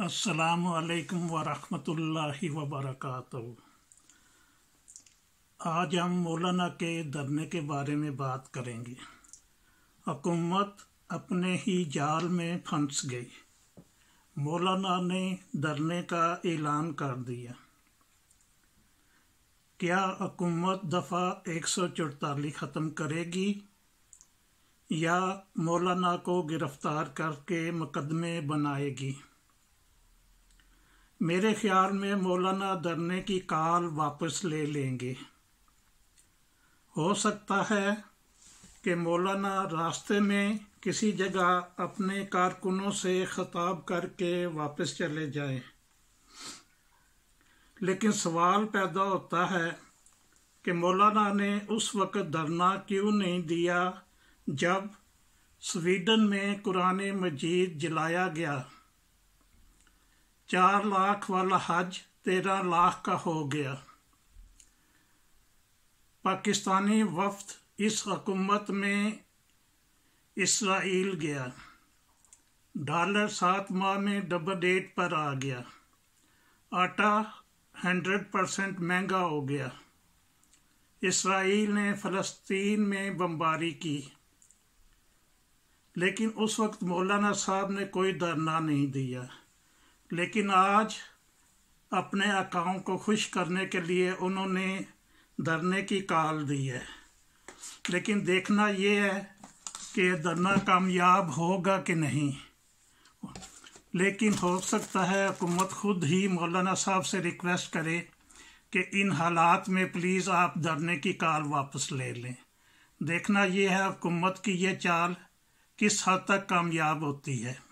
असलकम वरहमतुल्लि वबरक आज हम मौलाना के धरने के बारे में बात करेंगे हुकूमत अपने ही जाल में फंस गई मौलाना ने धरने का ऐलान कर दिया क्या हुकूमत दफ़ा एक सौ चौतालीस ख़त्म करेगी या मौलाना को गिरफ़्तार करके मुकदमे बनाएगी मेरे ख्याल में मौलाना धरने की कॉल वापस ले लेंगे हो सकता है कि मौलाना रास्ते में किसी जगह अपने कारकुनों से ख़ताब करके वापस चले जाए लेकिन सवाल पैदा होता है कि मौलाना ने उस वक़्त धरना क्यों नहीं दिया जब स्वीडन में कुरान मजीद जलाया गया चार लाख वाला हज तेरह लाख का हो गया पाकिस्तानी वफ्त इस हकूमत में इसराइल गया डॉलर सात माह में डबल डेट पर आ गया आटा हंड्रेड परसेंट महंगा हो गया इसराइल ने फ़लस्तीन में बमबारी की लेकिन उस वक्त मौलाना साहब ने कोई धरना नहीं दिया लेकिन आज अपने अकाउंट को खुश करने के लिए उन्होंने धरने की काल दी है लेकिन देखना ये है कि धरना कामयाब होगा कि नहीं लेकिन हो सकता है हुकूमत खुद ही मौलाना साहब से रिक्वेस्ट करे कि इन हालात में प्लीज़ आप धरने की काल वापस ले लें देखना यह है हुकूमत की ये चाल किस हद तक कामयाब होती है